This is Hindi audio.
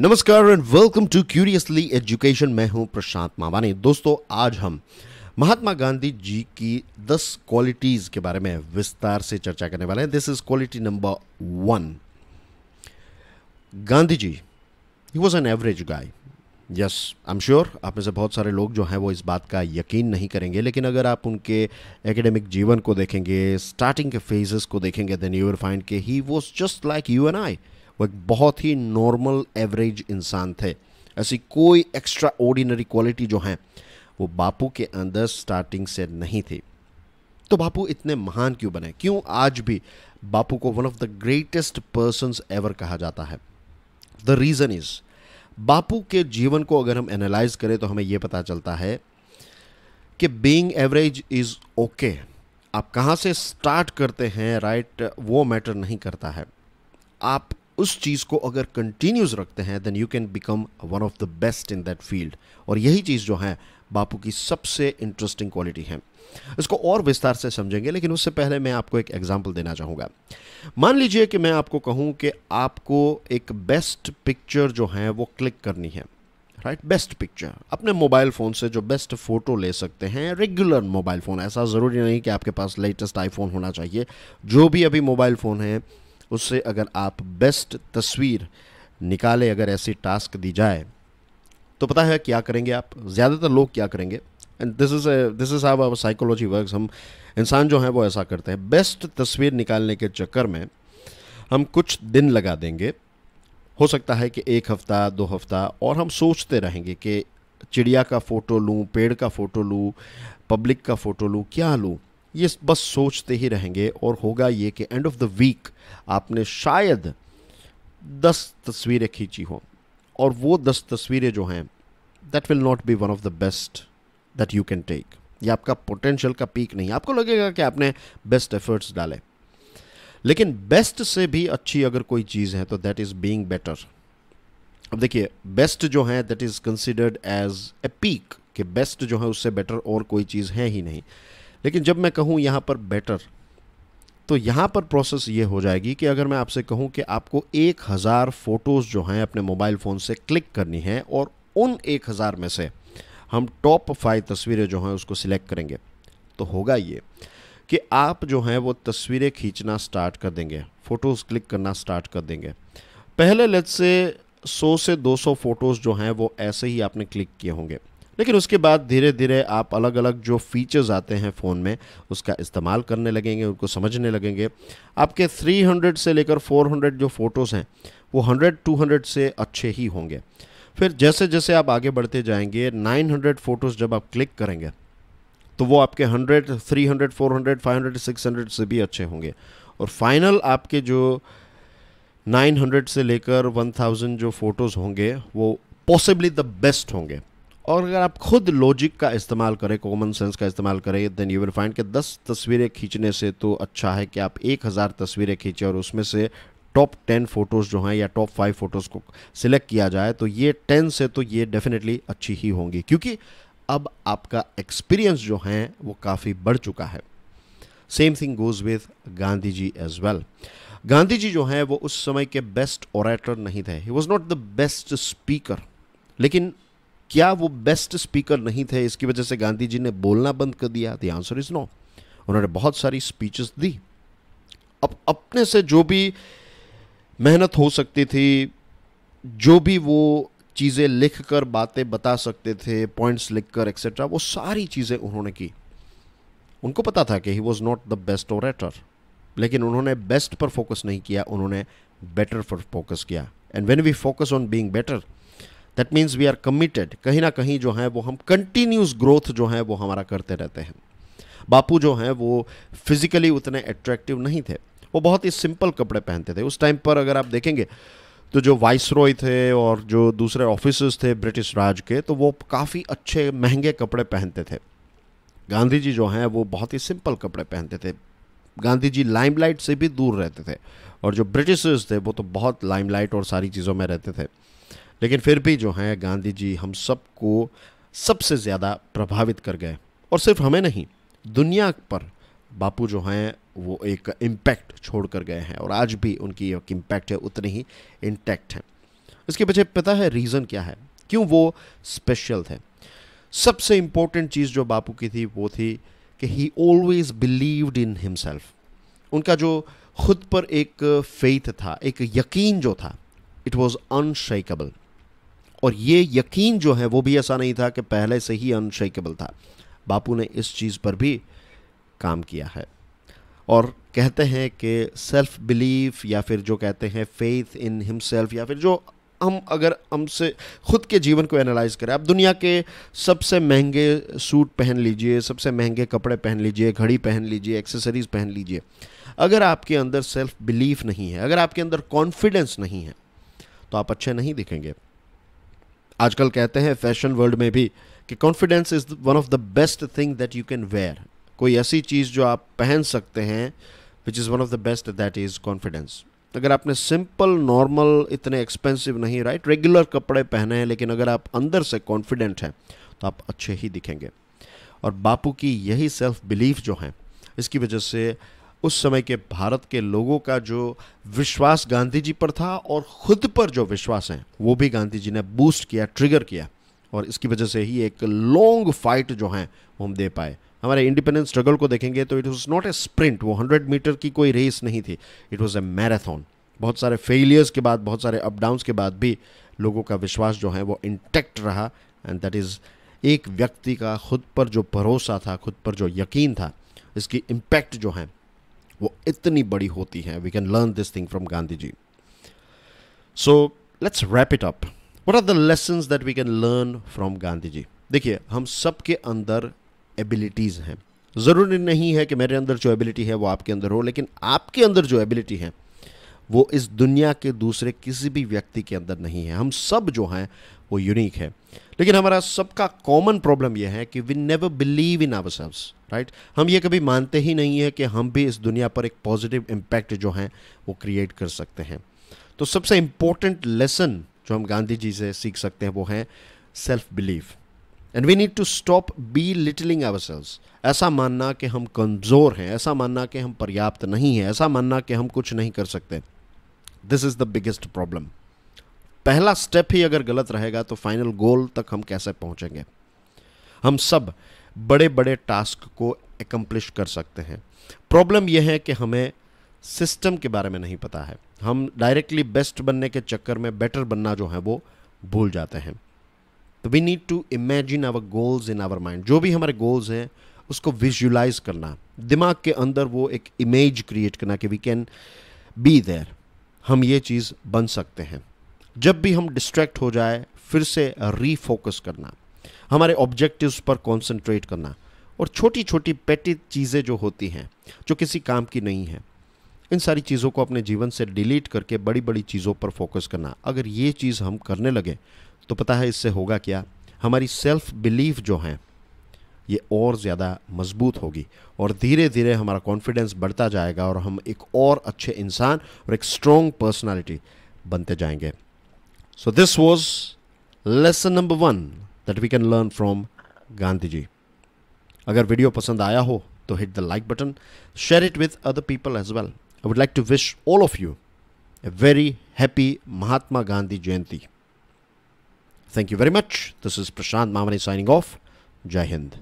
नमस्कार and welcome to Curiously Education मैं हूं प्रशांत मावानी दोस्तों आज हम महात्मा गांधी जी की 10 क्वालिटीज़ के बारे में विस्तार से चर्चा करने वाले हैं this is quality number one Gandhi ji he was an average guy yes I am sure आप में से बहुत सारे लोग जो हैं वो इस बात का यकीन नहीं करेंगे लेकिन अगर आप उनके एकेडमिक जीवन को देखेंगे स्टार्टिंग के फेजेस को देखेंगे देन यू विल फाइंड के he was just like you and I वो एक बहुत ही नॉर्मल एवरेज इंसान थे ऐसी कोई एक्स्ट्रा ऑर्डिनरी क्वालिटी जो है वो बापू के अंदर स्टार्टिंग से नहीं थी तो बापू इतने महान क्यों बने क्यों आज भी बापू को one of the greatest persons ever कहा जाता है द रीज़न इज़ बापू के जीवन को अगर हम एनालाइज करें तो हमें यह पता चलता है कि बीइंग एवरेज इज़ ओके आप कहाँ से स्टार्ट करते हैं राइट right, वो मैटर नहीं करता है आप उस चीज़ को अगर कंटिन्यूस रखते हैं then you can become one of the best in that field और यही चीज़ जो है बापू की सबसे इंटरेस्टिंग क्वालिटी है इसको और विस्तार से समझेंगे लेकिन उससे पहले मैं आपको एक एग्जाम्पल देना चाहूँगा मान लीजिए कि मैं आपको कहूँ कि आपको एक बेस्ट पिक्चर जो है वो क्लिक करनी है राइट बेस्ट पिक्चर अपने मोबाइल फ़ोन से जो बेस्ट फ़ोटो ले सकते हैं रेगुलर मोबाइल फ़ोन ऐसा ज़रूरी नहीं कि आपके पास लेटेस्ट आईफोन होना चाहिए जो भी अभी मोबाइल फ़ोन है उससे अगर आप बेस्ट तस्वीर निकाले अगर ऐसी टास्क दी जाए तो पता है क्या करेंगे आप ज़्यादातर लोग क्या करेंगे and this is this is how our psychology work हम इंसान जो हैं वो ऐसा करते हैं बेस्ट तस्वीर निकालने के चक्कर में हम कुछ दिन लगा देंगे हो सकता है कि एक हफ़्ता दो हफ़्ता और हम सोचते रहेंगे कि चिड़िया का फ़ोटो लूँ पेड़ का फ़ोटो लूँ पब्लिक का फ़ोटो लूँ क्या लूँ ये बस सोचते ही रहेंगे और होगा ये कि एंड ऑफ द वीक आपने शायद दस तस्वीरें खींची हों और वो दस तस्वीरें जो हैं that will not be one of the best that you can take ये आपका पोटेंशियल का पीक नहीं आपको लगेगा कि आपने बेस्ट एफर्ट्स डाले लेकिन बेस्ट से भी अच्छी अगर कोई चीज़ है तो दैट इज़ बीइंग बेटर अब देखिए बेस्ट जो है that is considered as a peak कि बेस्ट जो है उससे बेटर और कोई चीज़ है ही नहीं लेकिन जब मैं कहूँ यहाँ पर बेटर तो यहाँ पर प्रोसेस ये हो जाएगी कि अगर मैं आपसे कहूँ कि आपको एक हज़ार फ़ोटोज़ जो हैं अपने मोबाइल फ़ोन से क्लिक करनी है और उन एक हज़ार में से हम टॉप फाइव तस्वीरें जो हैं उसको सिलेक्ट करेंगे तो होगा ये कि आप जो हैं वो तस्वीरें खींचना स्टार्ट कर देंगे फ़ोटोज़ क्लिक करना स्टार्ट कर देंगे पहले लेट से 100 से 200 फ़ोटोज़ जो हैं वो ऐसे ही आपने क्लिक किए होंगे लेकिन उसके बाद धीरे धीरे आप अलग अलग जो फीचर्स आते हैं फ़ोन में उसका इस्तेमाल करने लगेंगे उनको समझने लगेंगे आपके 300 से लेकर 400 जो फ़ोटोज़ हैं वो 100 200 से अच्छे ही होंगे फिर जैसे जैसे आप आगे बढ़ते जाएंगे 900 फ़ोटोज़ जब आप क्लिक करेंगे तो वो आपके 100 300 400 500 600 से भी अच्छे होंगे और फाइनल आपके जो 900 से लेकर 1000 जो फ़ोटोज़ होंगे वो पॉसिबली द बेस्ट होंगे और अगर आप खुद लॉजिक का इस्तेमाल करें कॉमन सेंस का इस्तेमाल करें देन यू विल फाइंड कि 10 तस्वीरें खींचने से तो अच्छा है कि आप 1000 तस्वीरें खींचें और उसमें से टॉप टेन फ़ोटोज़ जो हैं या टॉप फाइव फ़ोटोज़ को सिलेक्ट किया जाए तो ये टेन से तो ये डेफिनेटली अच्छी ही होंगी क्योंकि अब आपका एक्सपीरियंस जो है वो काफ़ी बढ़ चुका है same thing goes with Gandhi ji as well Gandhi ji जो हैं वो उस समय के बेस्ट ऑरेटर नहीं थे he was not the best speaker लेकिन क्या वो बेस्ट स्पीकर नहीं थे इसकी वजह से गांधी जी ने बोलना बंद कर दिया द आंसर इज़ नो उन्होंने बहुत सारी स्पीचेस दी अब अपने से जो भी मेहनत हो सकती थी जो भी वो चीज़ें लिख कर बातें बता सकते थे पॉइंट्स लिख कर एक्सेट्रा वो सारी चीज़ें उन्होंने की उनको पता था कि he was not the best orator लेकिन उन्होंने बेस्ट पर फोकस नहीं किया उन्होंने बेटर पर फोकस किया and when we focus on being better that means we are committed कहीं ना कहीं जो है वो हम कंटिन्यूस ग्रोथ जो है वो हमारा करते रहते हैं बापू जो हैं वो फिज़िकली उतने अट्रैक्टिव नहीं थे वो बहुत ही सिंपल कपड़े पहनते थे उस टाइम पर अगर आप देखेंगे तो जो वाइस रॉय थे और जो दूसरे ऑफिसर्स थे ब्रिटिश राज के तो वो काफ़ी अच्छे महंगे कपड़े पहनते थे गांधी जी जो हैं वो बहुत ही सिंपल कपड़े पहनते थे गांधी जी लाइमलाइट से भी दूर रहते थे और जो ब्रिटिशर्स थे वो तो बहुत लाइमलाइट और सारी चीज़ों में रहते थे लेकिन फिर भी जो हैं गांधी जी हम सबको सबसे ज़्यादा प्रभावित कर गए और सिर्फ हमें नहीं दुनिया पर बापू जो हैं वो एक इम्पैक्ट छोड़ कर गए हैं और आज भी उनकी एक इम्पैक्ट है उतनी ही इंटैक्ट है इसके पीछे पता है रीज़न क्या है क्यों वो स्पेशल थे सबसे इम्पोर्टेंट चीज़ जो बापू की थी वो थी कि he always believed in himself उनका जो खुद पर एक फेथ था एक यकीन जो था इट वॉज़ अनशेकेबल और ये यकीन जो है वो भी ऐसा नहीं था कि पहले से ही अनशेकेबल था बापू ने इस चीज़ पर भी काम किया है और कहते हैं कि सेल्फ बिलीफ या फिर जो कहते हैं फेथ इन हिमसेल्फ या फिर जो हम अगर हमसे खुद के जीवन को एनालाइज करें आप दुनिया के सबसे महंगे सूट पहन लीजिए सबसे महंगे कपड़े पहन लीजिए घड़ी पहन लीजिए एक्सेसरीज पहन लीजिए अगर आपके अंदर सेल्फ बिलीफ नहीं है अगर आपके अंदर कॉन्फिडेंस नहीं है तो आप अच्छे नहीं दिखेंगे आजकल कहते हैं फैशन वर्ल्ड में भी कि confidence is one of the best thing that you can wear कोई ऐसी चीज़ जो आप पहन सकते हैं which is one of the best that is confidence अगर आपने सिंपल नॉर्मल इतने एक्सपेंसिव नहीं राइट रेगुलर कपड़े पहने हैं लेकिन अगर आप अंदर से कॉन्फिडेंट हैं तो आप अच्छे ही दिखेंगे और बापू की यही सेल्फ बिलीफ जो हैं इसकी वजह से उस समय के भारत के लोगों का जो विश्वास गांधी जी पर था और खुद पर जो विश्वास है वो भी गांधी जी ने बूस्ट किया ट्रिगर किया और इसकी वजह से ही एक लॉन्ग फाइट जो है वो हम दे पाए हमारे इंडिपेंडेंस स्ट्रगल को देखेंगे तो it was not a sprint वो हंड्रेड मीटर की कोई रेस नहीं थी इट वॉज ए मैराथन बहुत सारे फेलियर्स के बाद बहुत सारे अपडाउंस के बाद भी लोगों का विश्वास जो है वो इंटैक्ट रहा एंड दैट इज़ एक व्यक्ति का खुद पर जो भरोसा था खुद पर जो यकीन था इसकी इम्पैक्ट जो है वो इतनी बड़ी होती हैं we can learn this thing from Gandhi ji so let's wrap it up what are the lessons that we can learn from Gandhi ji देखिए हम सब के अंदर एबिलिटीज़ हैं ज़रूरी नहीं है कि मेरे अंदर जो एबिलिटी है वो आपके अंदर हो लेकिन आपके अंदर जो एबिलिटी है वो इस दुनिया के दूसरे किसी भी व्यक्ति के अंदर नहीं है हम सब जो हैं वो यूनिक है लेकिन हमारा सबका कॉमन प्रॉब्लम यह है कि we never believe in ourselves right right? हम ये कभी मानते ही नहीं है कि हम भी इस दुनिया पर एक पॉजिटिव इम्पैक्ट जो हैं वो क्रिएट कर सकते हैं तो सबसे इम्पोर्टेंट लेसन जो हम गांधी जी से सीख सकते हैं वो है self believe and we need to stop belittling ourselves ऐसा मानना कि हम कमज़ोर हैं ऐसा मानना कि हम पर्याप्त नहीं हैं ऐसा मानना कि हम कुछ नहीं कर सकते this is the biggest problem पहला स्टेप ही अगर गलत रहेगा तो फाइनल गोल तक हम कैसे पहुंचेंगे हम सब बड़े बड़े टास्क को एकम्प्लिश कर सकते हैं प्रॉब्लम यह है कि हमें सिस्टम के बारे में नहीं पता है हम डायरेक्टली बेस्ट बनने के चक्कर में बेटर बनना जो है वो भूल जाते हैं तो we need to imagine our goals in our mind जो भी हमारे गोल्स हैं उसको विजुलाइज करना दिमाग के अंदर वो एक इमेज क्रिएट करना कि वी कैन बी देयर हम ये चीज़ बन सकते हैं जब भी हम डिस्ट्रैक्ट हो जाए फिर से रीफोकस करना हमारे ऑब्जेक्टिव्स पर कॉन्सेंट्रेट करना और छोटी छोटी पेटी चीज़ें जो होती हैं जो किसी काम की नहीं है इन सारी चीज़ों को अपने जीवन से डिलीट करके बड़ी बड़ी चीज़ों पर फोकस करना अगर ये चीज़ हम करने लगे तो पता है इससे होगा क्या हमारी सेल्फ बिलीफ जो हैं ये और ज़्यादा मजबूत होगी और धीरे धीरे हमारा कॉन्फिडेंस बढ़ता जाएगा और हम एक और अच्छे इंसान और एक स्ट्रॉन्ग पर्सनैलिटी बनते जाएंगे so this was lesson number one that we can learn from Gandhi ji. अगर वीडियो पसंद आया हो तो hit the like button share it with other people as well I would like to wish all of you a very happy Mahatma Gandhi Jayanti Thank you very much. This is Prashant Mamani signing off. Jai Hind.